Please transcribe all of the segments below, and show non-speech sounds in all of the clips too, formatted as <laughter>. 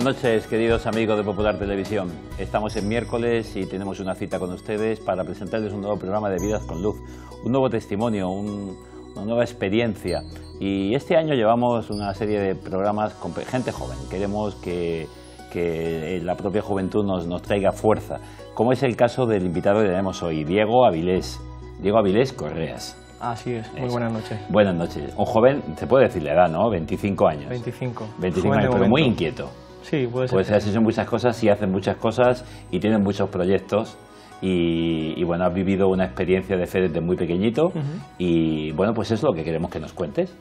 Buenas noches, queridos amigos de Popular Televisión. Estamos en miércoles y tenemos una cita con ustedes para presentarles un nuevo programa de Vidas con Luz, un nuevo testimonio, una nueva experiencia. Y este año llevamos una serie de programas con gente joven. Queremos que, eh, la propia juventud nos, nos traiga fuerza, como es el caso del invitado que tenemos hoy, Diego Avilés. Diego Avilés Correas. Así es, muy buenas noches. Buenas noches. Un joven, se puede decir la edad, ¿no? 25 años. 25. 25 años, pero muy inquieto. Pues has son muchas cosas y hacen muchas cosas y tienen muchos proyectos. Y, bueno, has vivido una experiencia de fe desde muy pequeñito y bueno, pues es lo que queremos que nos cuentes.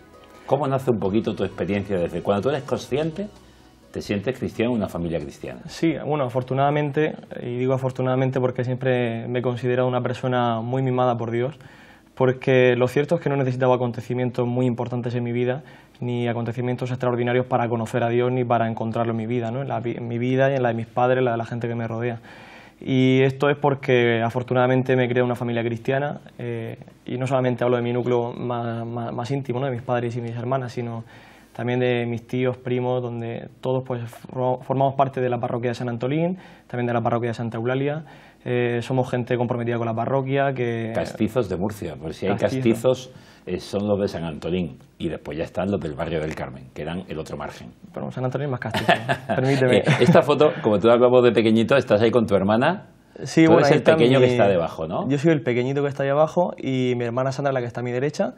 ¿Cómo nace un poquito tu experiencia desde cuando tú eres consciente? ¿Te sientes cristiano en una familia cristiana? Sí, bueno, afortunadamente, y digo afortunadamente porque siempre me he considerado una persona muy mimada por Dios, porque lo cierto es que no necesitaba acontecimientos muy importantes en mi vida, ni acontecimientos extraordinarios para conocer a Dios, ni para encontrarlo en mi vida, en, la, mi vida y en la de mis padres, en la de la gente que me rodea. Y esto es porque afortunadamente me creé una familia cristiana eh, y no solamente hablo de mi núcleo más, íntimo, de mis padres y mis hermanas, sino también de mis tíos, primos, donde todos pues, formamos parte de la parroquia de San Antolín, también de la parroquia de Santa Eulalia eh, somos gente comprometida con la parroquia. que Castizos de Murcia, por si hay castizos, eh, son los de San Antolín y después ya están los del barrio del Carmen, que eran el otro margen. Pero San Antolín más castizo, <laughs> permíteme. Eh, esta foto, como tú hablabas de pequeñito, estás ahí con tu hermana. Sí, tú bueno, eres el pequeño que está debajo, ¿no? Yo soy el pequeñito que está ahí abajo y mi hermana Sandra la que está a mi derecha.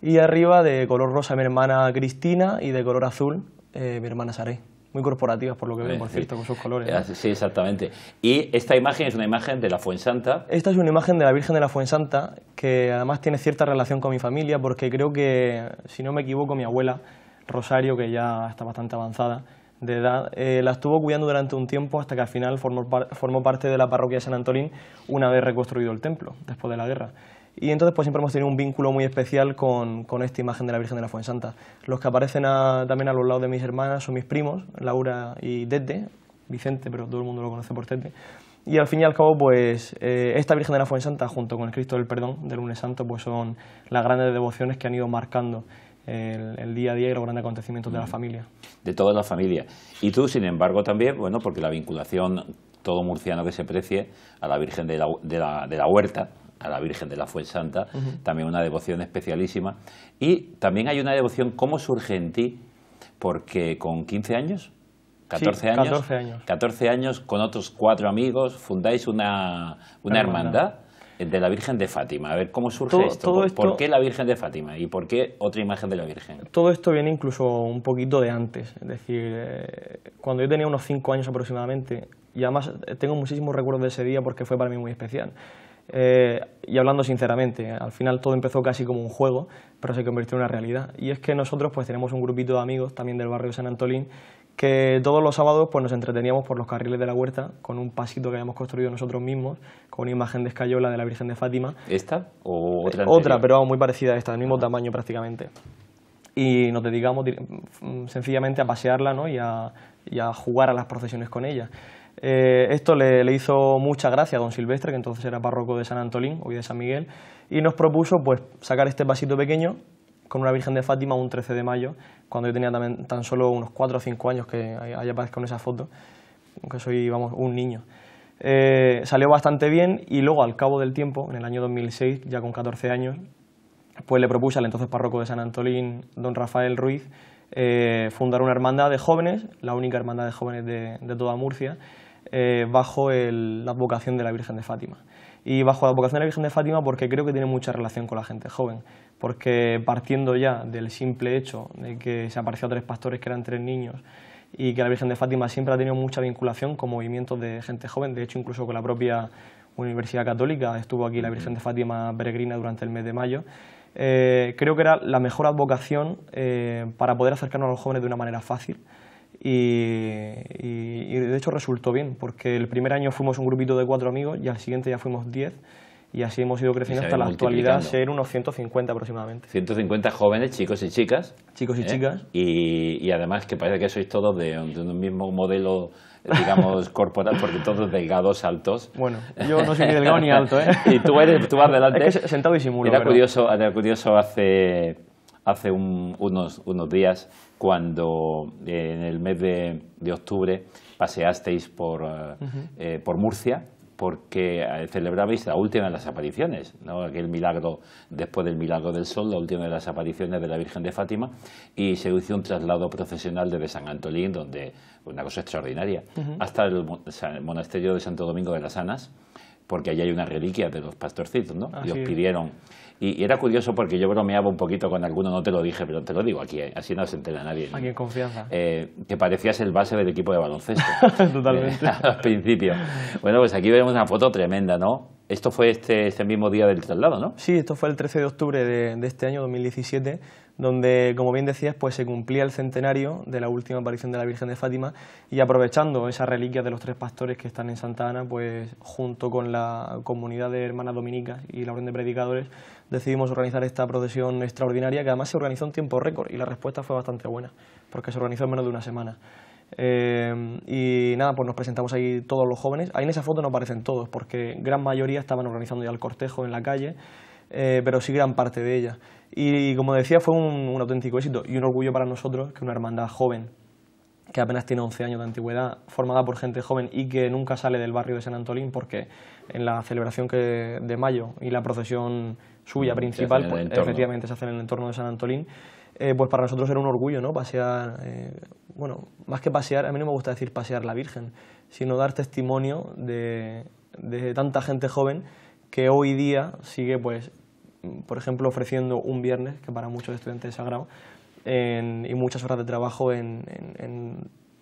Y arriba de color rosa mi hermana Cristina y de color azul mi hermana saré muy corporativas por lo que veo, eh, por cierto, con sus colores. Eh, sí, exactamente. Y esta imagen es una imagen de la Fuensanta. Esta es una imagen de la Virgen de la Fuensanta que además tiene cierta relación con mi familia porque creo que, si no me equivoco, mi abuela Rosario, que ya está bastante avanzada de edad, eh, la estuvo cuidando durante un tiempo hasta que al final formó, formó parte de la parroquia de San Antolín una vez reconstruido el templo, después de la guerra. Y entonces pues siempre hemos tenido un vínculo muy especial con, con esta imagen de la Virgen de la Fuensanta. Los que aparecen también a los lados de mis hermanas son mis primos, Laura y Dede, Vicente, pero todo el mundo lo conoce por Tete. Y al fin y al cabo, pues eh, esta Virgen de la Fuensanta junto con el Cristo del Perdón del lunes santo, pues son las grandes devociones que han ido marcando el, el, día a día y los grandes acontecimientos de la mm. familia. De toda la familia. Y tú, sin embargo, también, bueno, porque la vinculación, todo murciano que se precie, a la Virgen de la, de la Huerta, a la Virgen de la Fuensanta, Santa... también una devoción especialísima. Y también hay una devoción, ¿cómo surge en ti? Porque con 15 años, 14, años, 14 años, con otros cuatro amigos fundáis una, una hermandad. de la Virgen de Fátima. A ver, ¿cómo surge todo, esto? ¿Por, qué la Virgen de Fátima? ¿Y por qué otra imagen de la Virgen? Todo esto viene incluso un poquito de antes. Es decir, eh, cuando yo tenía unos cinco años aproximadamente, y además eh, tengo muchísimos recuerdos de ese día porque fue para mí muy especial. Eh, y hablando sinceramente, al final todo empezó casi como un juego, pero se convirtió en una realidad. Y es que nosotros pues tenemos un grupito de amigos también del barrio de San Antolín que todos los sábados pues, nos entreteníamos por los carriles de la huerta con un pasito que habíamos construido nosotros mismos, con una imagen de escayola de la Virgen de Fátima. ¿Esta o eh, otra? Otra, pero muy parecida a esta, del mismo ah. tamaño prácticamente. Y nos dedicamos mm, sencillamente a pasearla ¿no? y, a, y a jugar a las procesiones con ella. Eh, esto le, hizo mucha gracia a don Silvestre, que entonces era párroco de San Antolín, hoy de San Miguel, y nos propuso pues, sacar este vasito pequeño con una Virgen de Fátima un 13 de mayo, cuando yo tenía tan, tan solo unos 4 o 5 años, que haya aparezco en esa foto, aunque soy, vamos, un niño. Eh, salió bastante bien y luego, al cabo del tiempo, en el año 2006, ya con 14 años, pues le propuse al entonces párroco de San Antolín, don Rafael Ruiz, eh, fundar una hermandad de jóvenes, la única hermandad de jóvenes de toda Murcia, eh, bajo la advocación de la Virgen de Fátima. Y bajo la advocación de la Virgen de Fátima porque creo que tiene mucha relación con la gente joven, porque partiendo ya del simple hecho de que se apareció a tres pastores que eran tres niños y que la Virgen de Fátima siempre ha tenido mucha vinculación con movimientos de gente joven, de hecho incluso con la propia Universidad Católica, estuvo aquí la Virgen de Fátima peregrina durante el mes de mayo, eh, creo que era la mejor advocación eh, para poder acercarnos a los jóvenes de una manera fácil y de hecho resultó bien, porque el primer año fuimos un grupito de cuatro amigos y al siguiente ya fuimos diez y así hemos ido creciendo hasta la actualidad ser unos 150 aproximadamente. 150 jóvenes, chicos y chicas. Chicos y ¿eh? chicas. Y, además que parece que sois todos de, un mismo modelo, digamos, <laughs> corporal, porque todos delgados, altos. Bueno, yo no soy ni delgado ni alto, ¿eh? <laughs> y tú, eres, tú vas delante. Es sentado y Era, curioso, hace, hace unos, unos días, cuando eh, en el mes de octubre paseasteis por, eh, eh, por Murcia porque eh, celebrabais la última de las apariciones, ¿no? aquel milagro, después del milagro del sol, la última de las apariciones de la Virgen de Fátima, y se hizo un traslado profesional desde San Antolín, donde una cosa extraordinaria, hasta el, monasterio de Santo Domingo de las Anas, porque allí hay una reliquia de los pastorcitos, ¿no? Ah, y os pidieron y, era curioso porque yo bromeaba un poquito con alguno, no te lo dije, pero te lo digo aquí, eh, así no se entera nadie. Aquí en confianza. Eh, que parecías el base del equipo de baloncesto. <laughs> Totalmente. Eh, <laughs> al principio. Bueno, pues aquí vemos una foto tremenda, ¿no? Esto fue este, este mismo día del traslado, ¿no? Sí, esto fue el 13 de octubre de, este año, 2017, donde, como bien decías, pues se cumplía el centenario de la última aparición de la Virgen de Fátima y aprovechando esa reliquia de los tres pastores que están en Santa Ana, pues junto con la comunidad de hermanas dominicas y la orden de predicadores, decidimos organizar esta procesión extraordinaria que además se organizó en tiempo récord y la respuesta fue bastante buena porque se organizó en menos de una semana. Eh, y nada, pues nos presentamos ahí todos los jóvenes. Ahí en esa foto no aparecen todos porque gran mayoría estaban organizando ya el cortejo en la calle, eh, pero sí gran parte de ella. Y como decía, fue un, auténtico éxito y un orgullo para nosotros que una hermandad joven que apenas tiene 11 años de antigüedad, formada por gente joven y que nunca sale del barrio de San Antolín porque en la celebración de mayo y la procesión suya mm, principal, pues, efectivamente se hace en el entorno de San Antolín, eh, pues para nosotros era un orgullo, ¿no? Pasear, eh, bueno, más que pasear, a mí no me gusta decir pasear la Virgen, sino dar testimonio de, tanta gente joven que hoy día sigue, pues, por ejemplo, ofreciendo un viernes, que para muchos estudiantes es sagrado, y muchas horas de trabajo en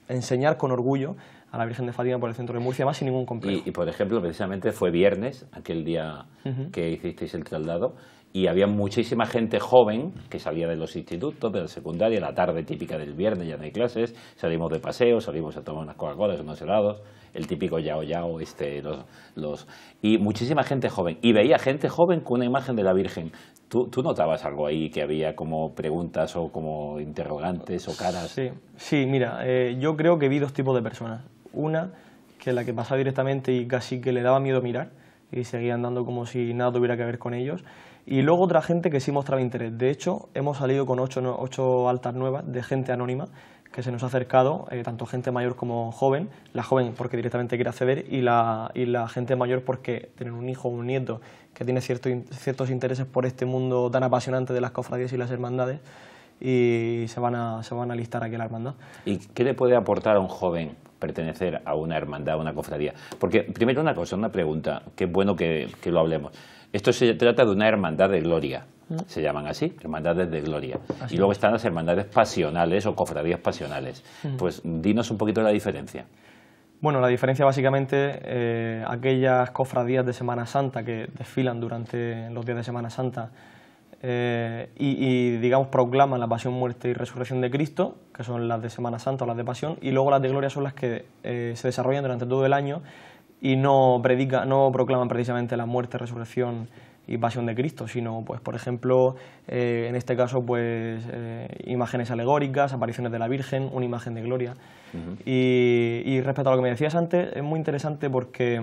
enseñar con orgullo a la Virgen de Fátima por el centro de Murcia, más sin ningún complejo. Y, por ejemplo, precisamente fue viernes, aquel día que hicisteis el traslado, y había muchísima gente joven que salía de los institutos, de la secundaria, la tarde típica del viernes, ya no hay clases, salimos de paseo, salimos a tomar unas coca cola unos helados, el típico yao yao, este, los, los, y muchísima gente joven. Y veía gente joven con una imagen de la Virgen. ¿Tú, notabas algo ahí que había como preguntas o como interrogantes o caras? Sí, sí mira, eh, yo creo que vi dos tipos de personas. Una, que la que pasaba directamente y casi que le daba miedo mirar y seguía andando como si nada tuviera que ver con ellos. Y luego otra gente que sí mostraba interés. De hecho, hemos salido con ocho, altas nuevas de gente anónima que se nos ha acercado, eh, tanto gente mayor como joven, la joven porque directamente quiere acceder y la, gente mayor porque tienen un hijo o un nieto que tiene ciertos intereses por este mundo tan apasionante de las cofradías y las hermandades y se van a, se van a listar aquí a la hermandad. ¿Y qué le puede aportar a un joven pertenecer a una hermandad, a una cofradía. Porque, primero una cosa, una pregunta, que bueno que, lo hablemos. Esto se trata de una hermandad de gloria, mm. se llaman así, hermandades de gloria. y luego están las hermandades pasionales o cofradías pasionales. Mm. Pues dinos un poquito la diferencia. Bueno, la diferencia básicamente, eh, aquellas cofradías de Semana Santa que desfilan durante los días de Semana Santa eh, y, digamos, proclaman la pasión, muerte y resurrección de Cristo, que son las de Semana Santa o las de pasión, y luego las de gloria son las que eh, se desarrollan durante todo el año y no, predica, no proclaman precisamente la muerte, resurrección y pasión de Cristo, sino, pues, por ejemplo, eh, en este caso, pues, imágenes alegóricas, apariciones de la Virgen, una imagen de gloria. y, respecto a lo que me decías antes, es muy interesante porque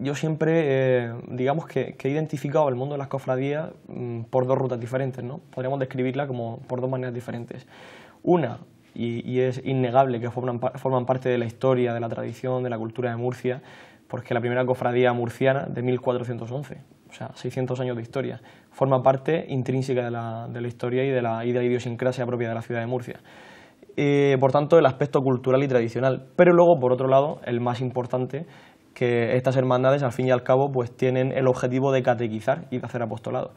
yo siempre, eh, digamos que, he identificado el mundo de las cofradías mm, por dos rutas diferentes, ¿no? Podríamos describirla como por dos maneras diferentes. Una, y, es innegable que forman, parte de la historia, de la tradición, de la cultura de Murcia, porque la primera cofradía murciana de 1411, o sea, 600 años de historia, forma parte intrínseca de la, de la historia y de la, idiosincrasia propia de la ciudad de Murcia. Eh, por tanto, el aspecto cultural y tradicional. Pero luego, por otro lado, el más importante que estas hermandades al fin y al cabo pues tienen el objetivo de catequizar y de hacer apostolado.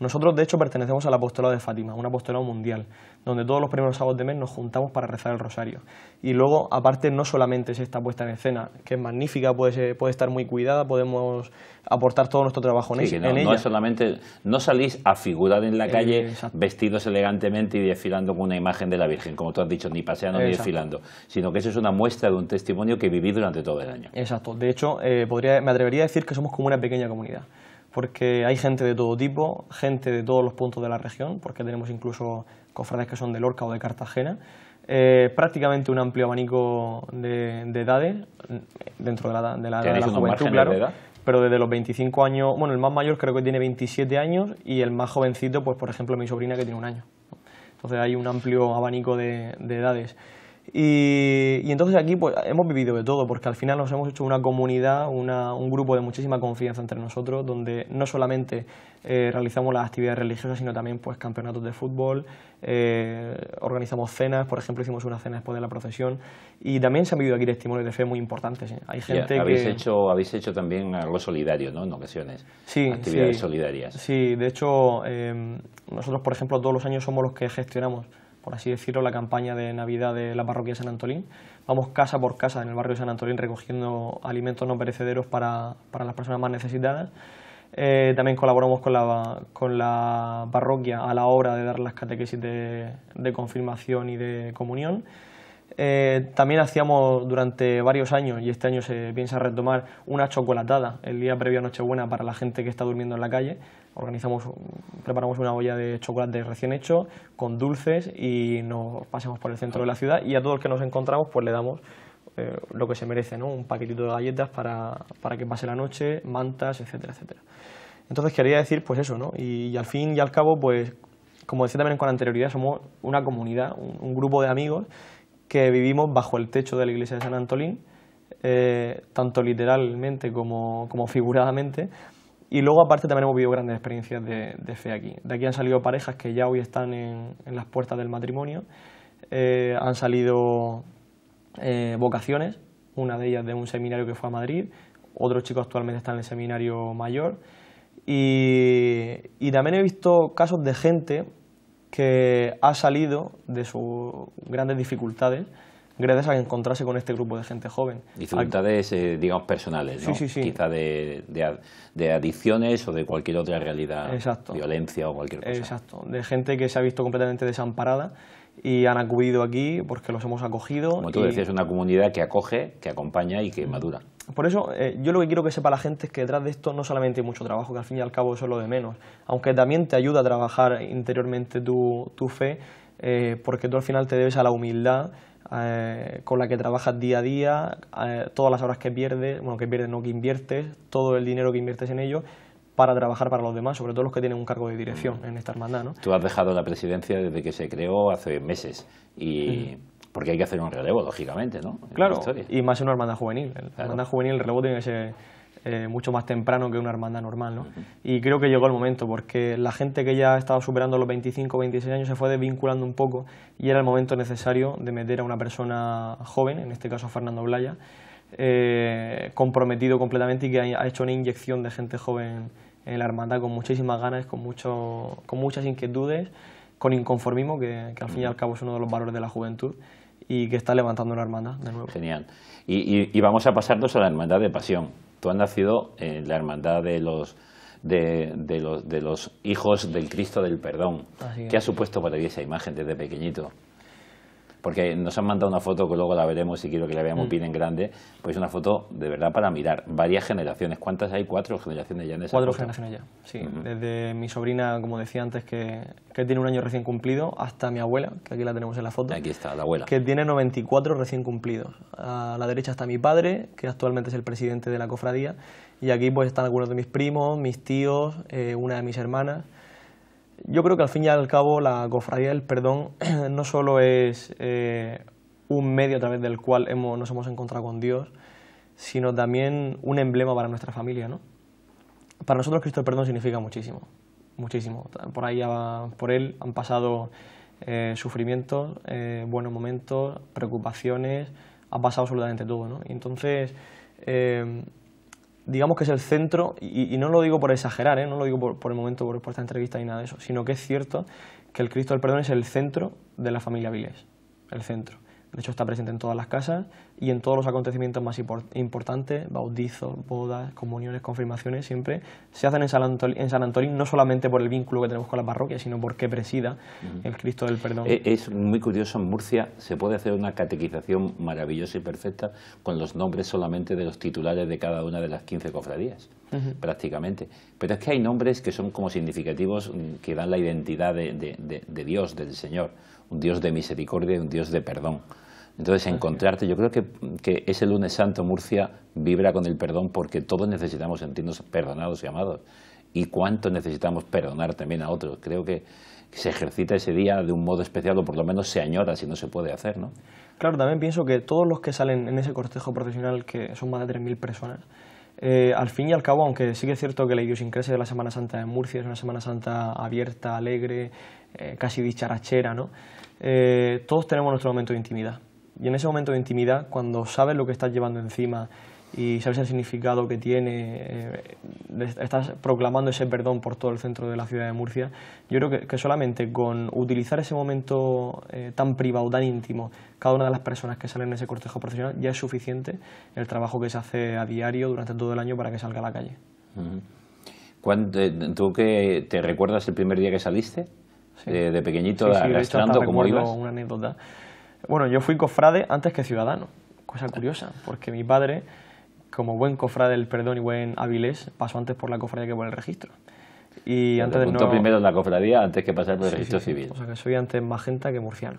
Nosotros, de hecho, pertenecemos al apostolado de Fátima, un apostolado mundial, donde todos los primeros sábados de mes nos juntamos para rezar el rosario. Y luego, aparte, no solamente es esta puesta en escena, que es magnífica, puede, puede estar muy cuidada, podemos aportar todo nuestro trabajo en, ella, no, solamente, no salís a figurar en la eh, calle vestidos elegantemente y desfilando con una imagen de la Virgen, como tú has dicho, ni paseando ni desfilando, sino que eso es una muestra de un testimonio que viví durante todo el año. Exacto. De hecho, eh, podría, me atrevería a decir que somos como una pequeña comunidad porque hay gente de todo tipo, gente de todos los puntos de la región, porque tenemos incluso cofrades que son de Lorca o de Cartagena, eh, prácticamente un amplio abanico de, edades, mm, dentro de la, de juventud, claro. Pero desde los 25 años, bueno, el más mayor creo que tiene 27 años y el más jovencito, pues por ejemplo mi sobrina que tiene un año. Entonces hay un amplio abanico de edades. Y, entonces aquí pues, hemos vivido de todo, porque al final nos hemos hecho una comunidad, una, un grupo de muchísima confianza entre nosotros, donde no solamente eh, realizamos las actividades religiosas, sino también pues, campeonatos de fútbol, eh, organizamos cenas, por ejemplo, hicimos una cena después de la procesión, y también se han vivido aquí testimonios de fe muy importantes. ¿eh? Hay gente ¿habéis Hecho, habéis hecho también algo solidario, ¿no?, en ocasiones, sí, actividades solidarias. Sí, de hecho, nosotros, por ejemplo, todos los años somos los que gestionamos por así decirlo, la campaña de Navidad de la parroquia de San Antolín. Vamos casa por casa en el barrio de San Antolín recogiendo alimentos no perecederos para, las personas más necesitadas. Eh, también colaboramos con la, con la parroquia a la hora de dar las catequesis de confirmación y de comunión. Eh, también hacíamos durante varios años, y este año se piensa retomar, una chocolatada el día previo a Nochebuena para la gente que está durmiendo en la calle. Organizamos, preparamos una olla de chocolate recién hecho con dulces y nos pasamos por el centro de la ciudad y a todos los que nos encontramos pues le damos eh, lo que se merece, ¿no? un paquetito de galletas para, que pase la noche, mantas, etcétera, etcétera. Entonces quería decir pues eso, ¿no? Y, al fin y al cabo, pues como decía también con anterioridad, somos una comunidad, un grupo de amigos que vivimos bajo el techo de la iglesia de San Antolín, eh, tanto literalmente como, figuradamente. Y luego aparte también hemos vivido grandes experiencias de, fe aquí. De aquí han salido parejas que ya hoy están en, las puertas del matrimonio, eh, han salido eh, vocaciones, una de ellas de un seminario que fue a Madrid, otro chico actualmente está en el seminario mayor. y también he visto casos de gente que ha salido de sus grandes dificultades gracias a encontrarse con este grupo de gente joven. Dificultades, eh, digamos, personales, ¿no? Quizá de, adicciones o de cualquier otra realidad, violencia o cualquier cosa. Exacto, de gente que se ha visto completamente desamparada y han acudido aquí porque los hemos acogido. Como tú decías, es una comunidad que acoge, que acompaña y que madura. Por eso, eh, yo lo que quiero que sepa la gente es que detrás de esto no solamente hay mucho trabajo, que al fin y al cabo eso es lo de menos, aunque también te ayuda a trabajar interiormente tu, fe, eh, porque tú al final te debes a la humildad eh, con la que trabajas día a día, todas las horas que pierdes, bueno, que pierdes no que inviertes, todo el dinero que inviertes en ello, para trabajar para los demás, sobre todo los que tienen un cargo de dirección mm. en esta hermandad. ¿no? Tú has dejado la presidencia desde que se creó hace meses y porque hay que hacer un relevo, lógicamente, ¿no? claro, y más en una hermandad juvenil. En la hermandad juvenil el relevo tiene que ser eh, mucho más temprano que una hermandad normal, ¿no? Y creo que llegó el momento, porque la gente que ya estaba superando los 25, 26 años se fue desvinculando un poco y era el momento necesario de meter a una persona joven, en este caso a Fernando Blaya, eh, comprometido completamente y que ha hecho una inyección de gente joven en la hermandad con muchísimas ganas, con, mucho, con muchas inquietudes, con inconformismo, que al fin y al cabo es uno de los valores de la juventud y que está levantando una hermandad de nuevo. Genial. Y, vamos a pasarnos a la hermandad de pasión. Tú has nacido en la hermandad de los, de, los, de los hijos del Cristo del Perdón. que ¿Qué ha supuesto para ti esa imagen desde pequeñito? porque nos han mandado una foto que luego la veremos y quiero que la veamos bien mm. en grande, pues una foto de verdad para mirar, varias generaciones, ¿cuántas hay? Cuatro generaciones ya en esa Cuatro generaciones ya, sí, desde mi sobrina, como decía antes, que, que, tiene un año recién cumplido, hasta mi abuela, que aquí la tenemos en la foto. Aquí está, la abuela. Que tiene 94 recién cumplidos. A la derecha está mi padre, que actualmente es el presidente de la cofradía, y aquí pues están algunos de mis primos, mis tíos, eh, una de mis hermanas. Yo creo que al fin y al cabo la cofradía del perdón <clears throat> no solo es eh, un medio a través del cual hemos, nos hemos encontrado con Dios, sino también un emblema para nuestra familia. ¿no? Para nosotros Cristo el perdón significa muchísimo, muchísimo. Por, ahí, por él han pasado eh, sufrimientos, eh, buenos momentos, preocupaciones, ha pasado absolutamente todo. ¿no? entonces digamos que es el centro, y, no lo digo por exagerar, ¿eh? no lo digo por, el momento, por, esta entrevista ni nada de eso, sino que es cierto que el Cristo del Perdón es el centro de la familia Viles, el centro. De hecho, está presente en todas las casas y en todos los acontecimientos más importantes, bautizos, bodas, comuniones, confirmaciones, siempre se hacen en San, Antolín, no solamente por el vínculo que tenemos con la parroquia, sino porque presida el Cristo del Perdón. Eh, es muy curioso, en Murcia se puede hacer una catequización maravillosa y perfecta con los nombres solamente de los titulares de cada una de las 15 cofradías, prácticamente. Pero es que hay nombres que son como significativos, mm, que dan la identidad de Dios, del Señor un Dios de misericordia y un Dios de perdón. Entonces, encontrarte, yo creo que, ese lunes santo Murcia vibra con el perdón porque todos necesitamos sentirnos perdonados y amados. Y cuánto necesitamos perdonar también a otros. Creo que se ejercita ese día de un modo especial o por lo menos se añora si no se puede hacer, ¿no? Claro, también pienso que todos los que salen en ese cortejo profesional, que son más de 3.000 personas, eh, al fin y al cabo, aunque sí que es cierto que la idiosincrasia de la Semana Santa en Murcia es una Semana Santa abierta, alegre, eh, casi dicharachera, ¿no? Eh, todos tenemos nuestro momento de intimidad. Y en ese momento de intimidad, cuando sabes lo que estás llevando encima, y sabes el significado que tiene, eh, estás proclamando ese perdón por todo el centro de la ciudad de Murcia. Yo creo que, solamente con utilizar ese momento eh, tan privado, tan íntimo, cada una de las personas que salen en ese cortejo profesional, ya es suficiente el trabajo que se hace a diario durante todo el año para que salga a la calle. ¿Tú que te recuerdas el primer día que saliste? De, pequeñito, sí, como ibas. Una anécdota. Bueno, yo fui cofrade antes que ciudadano, cosa curiosa, porque mi padre como buen cofrade del perdón y buen Avilés, pasó antes por la cofradía que por el registro. Y antes no... primero en la cofradía antes que pasar por el registro civil. O sea que soy antes magenta que murciano.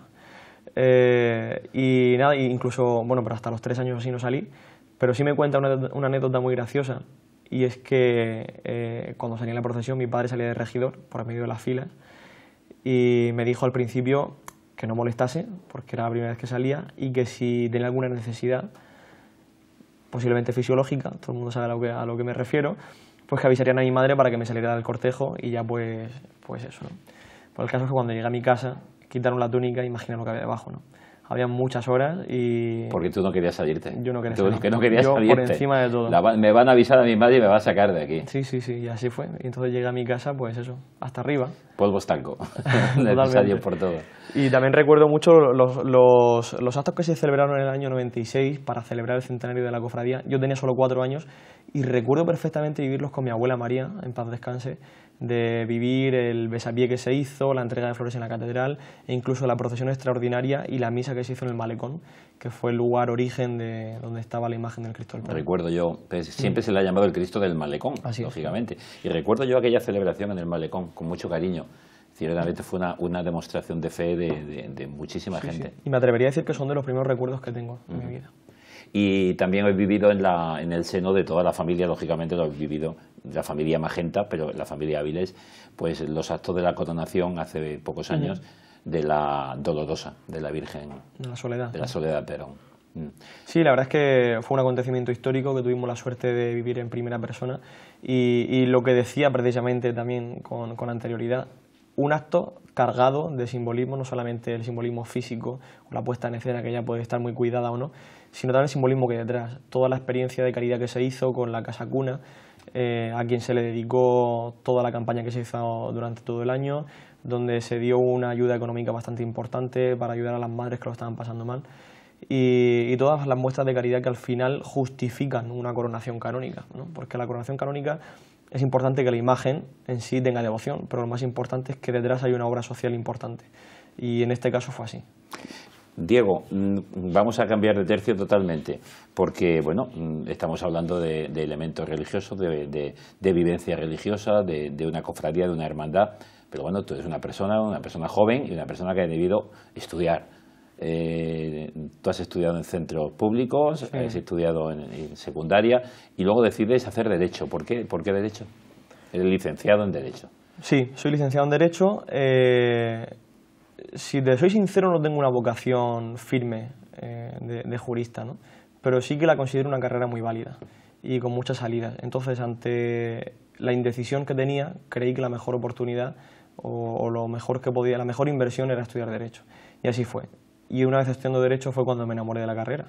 Eh, y nada, incluso, bueno, pero hasta los tres años así no salí, pero sí me cuenta una, anécdota muy graciosa, y es que eh, cuando salí en la procesión mi padre salía de regidor por medio de las filas y me dijo al principio que no molestase, porque era la primera vez que salía, y que si tenía alguna necesidad posiblemente fisiológica, todo el mundo sabe a lo que, me refiero, pues que avisarían a mi madre para que me saliera del cortejo y ya pues, pues eso. ¿no? Por pues el caso es que cuando llegué a mi casa, quitaron la túnica y imaginaron lo que había debajo. ¿no? había muchas horas y... Porque tú no querías salirte. Yo no quería tú, salir. no querías yo por encima de todo. me van a avisar a mi madre y me va a sacar de aquí. Sí, sí, sí, y así fue. Y entonces llegué a mi casa, pues eso, hasta arriba. Polvo estanco, <laughs> <laughs> necesario por todo. Y también recuerdo mucho los, los, los, actos que se celebraron en el año 96 para celebrar el centenario de la cofradía. Yo tenía solo cuatro años y recuerdo perfectamente vivirlos con mi abuela María, en paz descanse, de vivir el besapié que se hizo, la entrega de flores en la catedral e incluso la procesión extraordinaria y la misa que se hizo en el malecón, que fue el lugar origen de donde estaba la imagen del Cristo del Padre. Recuerdo yo, siempre se le ha llamado el Cristo del malecón, lógicamente. Y recuerdo yo aquella celebración en el malecón con mucho cariño. Ciertamente fue una, demostración de fe de, muchísima gente. Y me atrevería a decir que son de los primeros recuerdos que tengo en mi vida. Y también he vivido en, el seno de toda la familia, lógicamente lo he vivido, la familia Magenta, pero la familia Áviles, pues los actos de la coronación hace pocos años de la Dolorosa, de la Virgen. De la Soledad. De la Soledad Perón. Mm. Sí, la verdad es que fue un acontecimiento histórico que tuvimos la suerte de vivir en primera persona y, lo que decía precisamente también con anterioridad, un acto cargado de simbolismo, no solamente el simbolismo físico, la puesta en escena que ya puede estar muy cuidada o no, sino también el simbolismo que hay detrás, toda la experiencia de caridad que se hizo con la Casa Cuna, eh, a quien se le dedicó toda la campaña que se hizo durante todo el año, donde se dio una ayuda económica bastante importante para ayudar a las madres que lo estaban pasando mal. Y, todas las muestras de caridad que al final justifican una coronación canónica, ¿no? porque la coronación canónica es importante que la imagen en sí tenga devoción, pero lo más importante es que detrás hay una obra social importante, y en este caso fue así. Diego, mm, vamos a cambiar de tercio totalmente, porque bueno, mm, estamos hablando de, elementos religiosos, de, vivencia religiosa, de una cofradía, de una hermandad, pero bueno, tú eres una persona, una persona joven y una persona que ha debido estudiar. Eh, tú has estudiado en centros públicos, has estudiado en, secundaria y luego decides hacer Derecho. ¿Por qué, ¿Por qué Derecho? Eres licenciado en Derecho. Sí, soy licenciado en Derecho. Eh, si te soy sincero, no tengo una vocación firme eh, de, jurista, ¿no? pero sí que la considero una carrera muy válida y con muchas salidas. Entonces, ante la indecisión que tenía, creí que la mejor oportunidad o, lo mejor que podía, la mejor inversión era estudiar Derecho. Y así fue. Y una vez estudiando Derecho fue cuando me enamoré de la carrera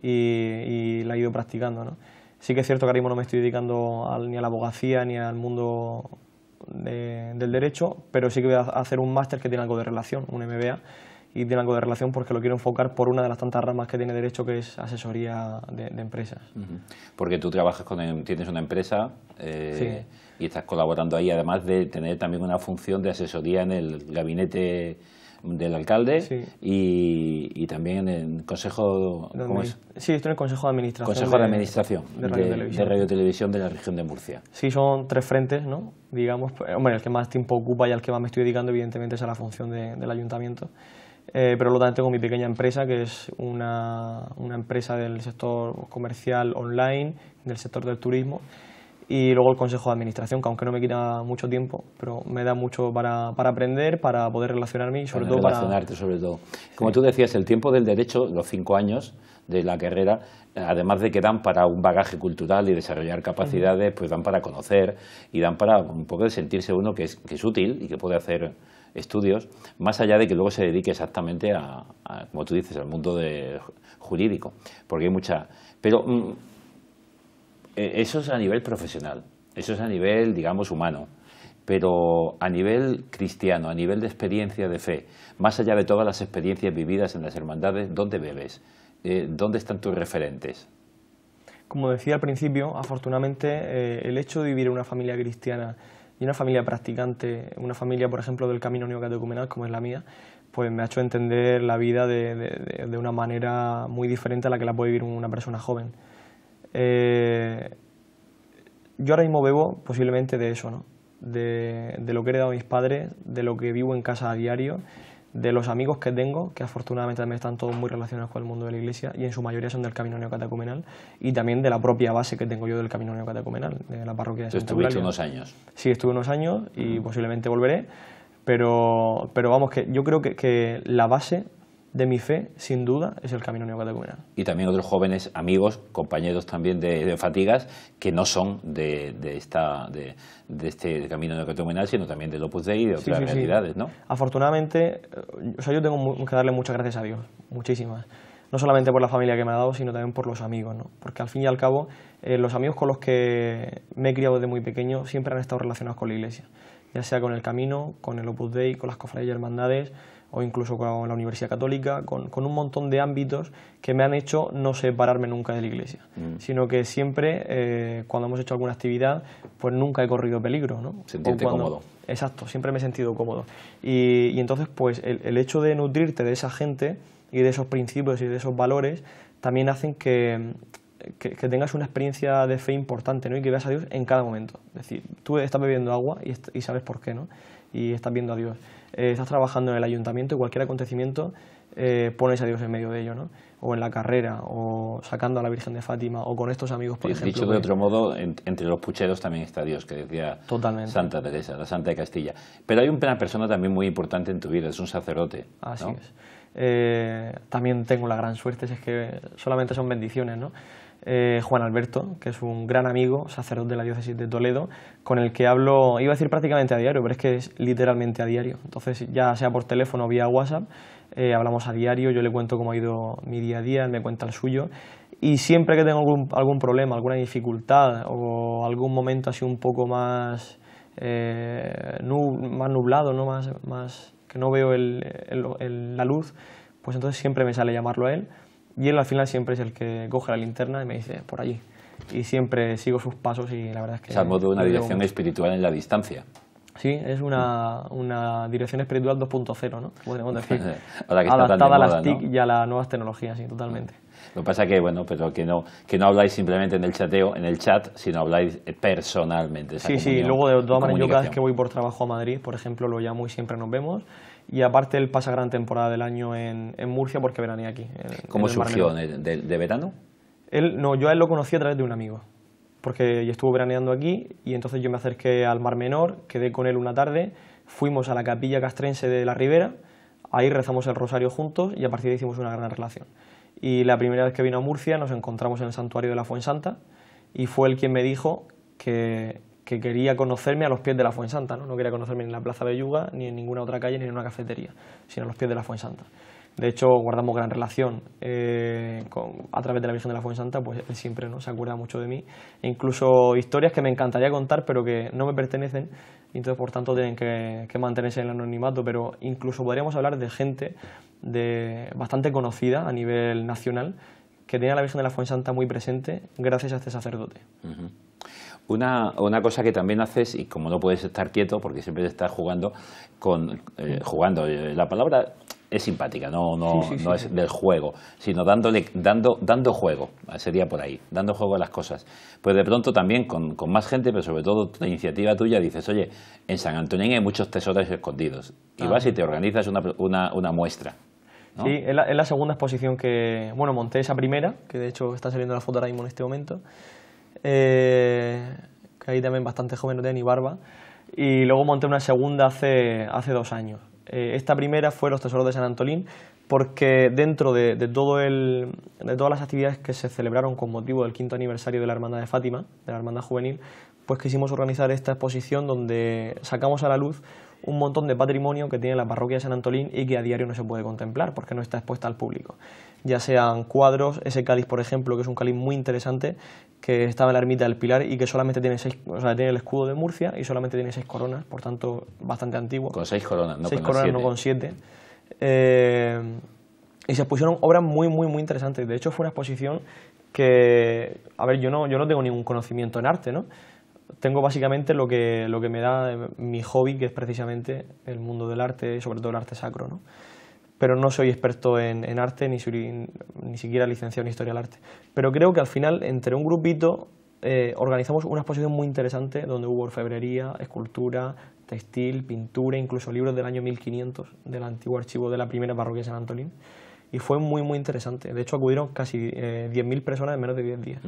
y, la he ido practicando. ¿no? Sí que es cierto que ahora mismo no me estoy dedicando ni a la abogacía ni al mundo de, del derecho, pero sí que voy a hacer un máster que tiene algo de relación, un MBA, y tiene algo de relación porque lo quiero enfocar por una de las tantas ramas que tiene derecho, que es asesoría de, empresas. Porque tú trabajas con, em, tienes una empresa eh, y estás colaborando ahí, además de tener también una función de asesoría en el gabinete del alcalde y, también en el consejo... Sí, en consejo de administración. de, de, radio y de, televisión de la región de Murcia. Sí, son tres frentes, ¿no? Digamos, pues, el que más tiempo ocupa y al que más me estoy dedicando evidentemente es a la función del ayuntamiento. Eh, pero lo tanto tengo mi pequeña empresa, que es una, una empresa del sector comercial online, del sector del turismo, y luego el consejo de administración, que aunque no me quita mucho tiempo, pero me da mucho para, aprender, para poder relacionarme y sobre todo relacionarte sobre todo. Como tú decías, el tiempo del derecho, los cinco años de la carrera, además de que dan para un bagaje cultural y desarrollar capacidades, pues dan para conocer y dan para un poco de sentirse uno que es, útil y que puede hacer estudios, más allá de que luego se dedique exactamente a, a como tú dices, al mundo de, jurídico, porque hay mucha... Pero mm, eh, eso es a nivel profesional, eso es a nivel, digamos, humano. Pero a nivel cristiano, a nivel de experiencia de fe, más allá de todas las experiencias vividas en las hermandades, ¿dónde bebes? Eh, ¿Dónde están tus referentes? Como decía al principio, afortunadamente eh, el hecho de vivir en una familia cristiana y una familia practicante, una familia, por ejemplo, del camino neocatecumenal, como es la mía, pues me ha hecho entender la vida de una manera muy diferente a la que la puede vivir una persona joven. Eh, yo ahora mismo bebo posiblemente de eso, ¿no? De, lo que he heredado mis padres, de lo que vivo en casa a diario, de los amigos que tengo, que afortunadamente también están todos muy relacionados con el mundo de la iglesia y en su mayoría son del camino neocatacumenal, y también de la propia base que tengo yo del camino neocatacumenal, de la parroquia de Santa ¿Estuviste unos años? Sí, estuve unos años y mm. posiblemente volveré, pero, pero vamos, que yo creo que, que la base de mi fe, sin duda, es el camino neocatecumenal. Y también otros jóvenes amigos, compañeros también de, fatigas, que no son de, esta, de, este camino neocatecumenal, sino también del Opus Dei y de otras realidades, Afortunadamente, eh, o sea, yo tengo que darle muchas gracias a Dios, muchísimas. No solamente por la familia que me ha dado, sino también por los amigos, ¿no? Porque al fin y al cabo, eh, los amigos con los que me he criado desde muy pequeño siempre han estado relacionados con la Iglesia, ya sea con el camino, con el Opus Dei, con las cofradías y hermandades o incluso con la Universidad Católica, con, un montón de ámbitos que me han hecho no separarme nunca de la iglesia, mm. sino que siempre, eh, cuando hemos hecho alguna actividad, pues nunca he corrido peligro. ¿no? Sentirte cómodo. Exacto, siempre me he sentido cómodo. Y, entonces, pues el, hecho de nutrirte de esa gente y de esos principios y de esos valores, también hacen que, tengas una experiencia de fe importante ¿no? y que veas a Dios en cada momento. Es decir, tú estás bebiendo agua y, y sabes por qué, ¿no? y estás viendo a Dios. Eh, estás trabajando en el ayuntamiento y cualquier acontecimiento eh, pones a Dios en medio de ello, ¿no? O en la carrera, o sacando a la Virgen de Fátima, o con estos amigos, por ejemplo. Dicho de otro modo, entre los pucheros también está Dios, que decía Santa Teresa, la Santa de Castilla. Pero hay una persona también muy importante en tu vida, es un sacerdote. Así es. Eh, también tengo la gran suerte, es que solamente son bendiciones, ¿no? Eh, Juan Alberto, que es un gran amigo, sacerdote de la diócesis de Toledo, con el que hablo, iba a decir prácticamente a diario, pero es que es literalmente a diario. Entonces, ya sea por teléfono o vía WhatsApp, eh, hablamos a diario, yo le cuento cómo ha ido mi día a día, me cuenta el suyo. Y siempre que tengo algún, problema, alguna dificultad o algún momento así un poco más, eh, más nublado, ¿no? más, que no veo la luz, pues entonces siempre me sale llamarlo a él y él al final siempre es el que coge la linterna y me dice, por allí. Y siempre sigo sus pasos y la verdad es que... Es algo modo una dirección espiritual en la distancia. Sí, es una, una dirección espiritual 2.0, ¿no? Podríamos decir. <laughs> que está Adaptada a las TIC y a las nuevas tecnologías, sí, totalmente. Lo que pasa que, bueno, pero que no, que no habláis simplemente en el chateo, en el chat, sino habláis personalmente. sí, sí, luego de todas maneras, yo cada vez que voy por trabajo a Madrid, por ejemplo, lo llamo y siempre nos vemos y aparte él pasa gran temporada del año en, Murcia porque veranea aquí. ¿Cómo surgió? ¿De, ¿De, verano? Él, no, yo a él lo conocí a través de un amigo, porque yo estuvo veraneando aquí y entonces yo me acerqué al Mar Menor, quedé con él una tarde, fuimos a la capilla castrense de la Ribera, ahí rezamos el rosario juntos y a partir de ahí hicimos una gran relación. Y la primera vez que vino a Murcia nos encontramos en el santuario de la Fuensanta y fue él quien me dijo que que quería conocerme a los pies de la Fuensanta, Santa, no quería conocerme en la Plaza Belluga, ni en ninguna otra calle, ni en una cafetería, sino a los pies de la Santa. De hecho, guardamos gran relación eh, a través de la Virgen de la Santa, pues él siempre ¿no? se acuerda mucho de mí. E incluso historias que me encantaría contar, pero que no me pertenecen, y entonces por tanto tienen que, mantenerse en el anonimato, pero incluso podríamos hablar de gente bastante conocida a nivel nacional que tenía a la Virgen de la Santa muy presente gracias a este sacerdote. Una, cosa que también haces, y como no puedes estar quieto, porque siempre estás jugando, con, eh, jugando, eh, la palabra es simpática, no, no, no es del juego, sino dándole, dando, dando juego, sería por ahí, dando juego a las cosas. Pues de pronto también con, más gente, pero sobre todo la iniciativa tuya, dices, oye, en San Antonio hay muchos tesoros escondidos, y vas y te organizas una, una, muestra. Sí, es la segunda exposición que, bueno, monté esa primera, que de hecho está saliendo la foto ahora mismo en este momento. Eh, que ahí también bastante joven, no ni barba, y luego monté una segunda hace, dos años. Eh, esta primera fue Los Tesoros de San Antolín, porque dentro de, de todas las actividades que se celebraron con motivo del quinto aniversario de la Hermandad de Fátima, de la Hermandad Juvenil, pues quisimos organizar esta exposición donde sacamos a la luz un montón de patrimonio que tiene la parroquia de San Antolín y que a diario no se puede contemplar porque no está expuesta al público ya sean cuadros, ese cáliz, por ejemplo, que es un cáliz muy interesante, que estaba en la ermita del Pilar y que solamente tiene tiene el escudo de Murcia y solamente tiene seis coronas, por tanto, bastante antiguo. Con seis coronas, no seis con coronas, siete. no con siete. Eh, y se pusieron obras muy, muy, muy interesantes. De hecho, fue una exposición que, a ver, yo no, yo no tengo ningún conocimiento en arte, ¿no? Tengo básicamente lo que, lo que me da mi hobby, que es precisamente el mundo del arte, sobre todo el arte sacro, ¿no? pero no soy experto en, arte, ni, ni siquiera licenciado en historia del arte. Pero creo que al final, entre un grupito, eh, organizamos una exposición muy interesante donde hubo orfebrería, escultura, textil, pintura, incluso libros del año 1500 del antiguo archivo de la primera parroquia de San Antolín y fue muy, muy interesante. De hecho, acudieron casi 10.000 eh, personas en menos de 10 días.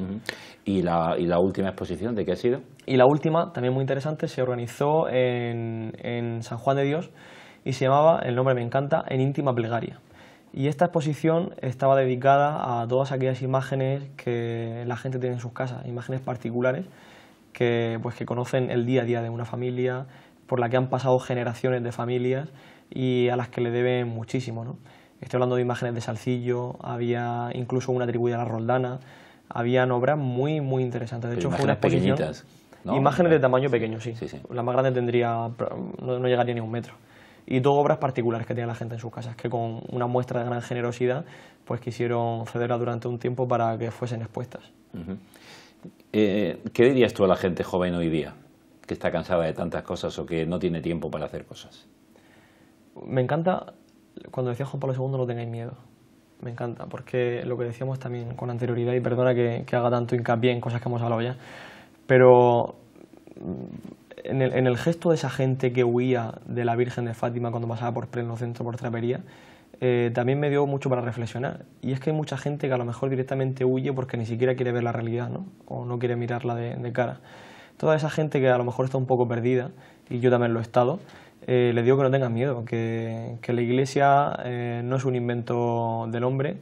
¿Y, la, ¿Y, la, última exposición de qué ha sido? Y la última, también muy interesante, se organizó en, en San Juan de Dios y se llamaba, el nombre me encanta, En íntima plegaria. Y esta exposición estaba dedicada a todas aquellas imágenes que la gente tiene en sus casas, imágenes particulares que, pues, que conocen el día a día de una familia, por la que han pasado generaciones de familias y a las que le deben muchísimo. ¿no? Estoy hablando de imágenes de Salcillo, había incluso una atribuida a la Roldana, habían obras muy, muy interesantes. De hecho, fue Pequeñitas, Imágenes de tamaño pequeño, sí. La más grande tendría, no, llegaría ni un metro y dos obras particulares que tiene la gente en sus casas, que con una muestra de gran generosidad pues quisieron cederla durante un tiempo para que fuesen expuestas. Eh, ¿Qué dirías tú a la gente joven hoy día, que está cansada de tantas cosas o que no tiene tiempo para hacer cosas? Me encanta, cuando decía Juan Pablo II, no tengáis miedo. Me encanta, porque lo que decíamos también con anterioridad, y perdona que, que haga tanto hincapié en cosas que hemos hablado ya, pero en el, gesto de esa gente que huía de la Virgen de Fátima cuando pasaba por pleno centro, por trapería, eh, también me dio mucho para reflexionar. Y es que hay mucha gente que a lo mejor directamente huye porque ni siquiera quiere ver la realidad, ¿no? O no quiere mirarla de, cara. Toda esa gente que a lo mejor está un poco perdida, y yo también lo he estado, eh, le digo que no tengan miedo, que, la iglesia eh, no es un invento del hombre,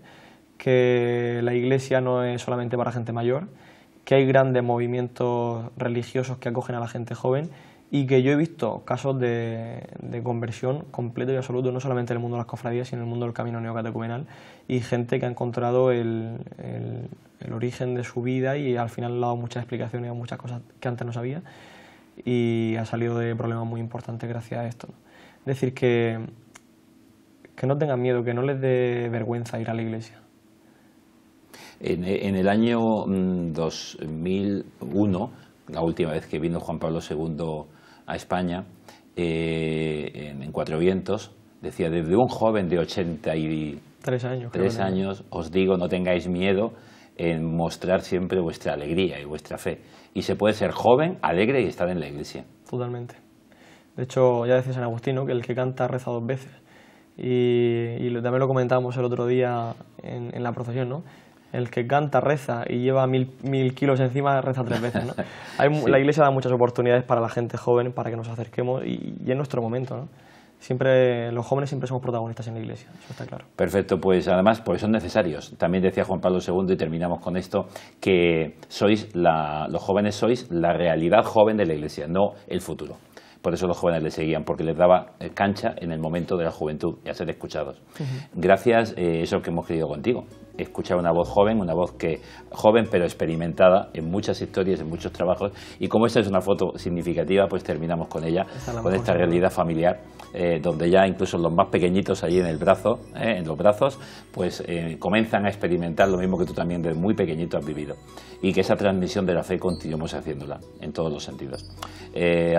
que la iglesia no es solamente para gente mayor, que hay grandes movimientos religiosos que acogen a la gente joven y que yo he visto casos de, de conversión completo y absoluto, no solamente en el mundo de las cofradías, sino en el mundo del camino neocatecumenal, y gente que ha encontrado el, origen de su vida y al final ha dado muchas explicaciones a muchas cosas que antes no sabía y ha salido de problemas muy importantes gracias a esto. Es decir, que, que no tengan miedo, que no les dé vergüenza ir a la iglesia. En, el año 2001, mm, la última vez que vino Juan Pablo II a España, eh, en, Cuatro Vientos, decía, desde un joven de 83 años, tres años, os digo, no tengáis miedo en mostrar siempre vuestra alegría y vuestra fe. Y se puede ser joven, alegre y estar en la iglesia. Totalmente. De hecho, ya decía San Agustino que el que canta reza dos veces. Y, también lo comentábamos el otro día en, en la procesión, ¿no? el que canta reza y lleva mil, kilos encima reza tres veces. <laughs> La iglesia da muchas oportunidades para la gente joven, para que nos acerquemos y, en nuestro momento. Siempre, los jóvenes siempre somos protagonistas en la iglesia, eso está claro. Perfecto, pues además son necesarios. También decía Juan Pablo II, y terminamos con esto, que sois los jóvenes sois la realidad joven de la iglesia, no el futuro. Por eso los jóvenes le seguían, porque les daba eh, cancha en el momento de la juventud y a ser escuchados. Gracias, a eh, eso que hemos querido contigo. Escuchar una voz joven, una voz que joven pero experimentada en muchas historias, en muchos trabajos. Y como esta es una foto significativa, pues terminamos con ella, con esta realidad familiar, eh, donde ya incluso los más pequeñitos allí en el brazo, en los brazos, pues comienzan a experimentar lo mismo que tú también desde muy pequeñito has vivido y que esa transmisión de la fe continuemos haciéndola en todos los sentidos. Eh,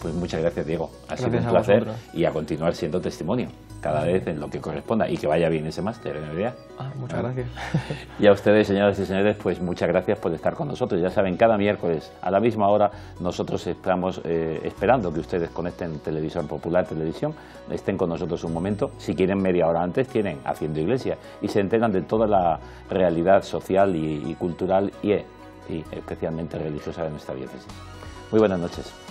pues muchas gracias, Diego. Ha sido un placer y a continuar siendo testimonio cada vez en lo que corresponda y que vaya bien ese máster en ¿eh, realidad... Ah, muchas gracias. <laughs> Y a ustedes, señoras y señores, pues muchas gracias por estar con nosotros. Ya saben, cada miércoles a la misma hora nosotros estamos eh, esperando que ustedes conecten Televisión Popular, Televisión, estén con nosotros un momento. Si quieren media hora antes, tienen Haciendo Iglesia y se enteran de toda la realidad social y cultural y, especialmente religiosa de nuestra diócesis. Muy buenas noches.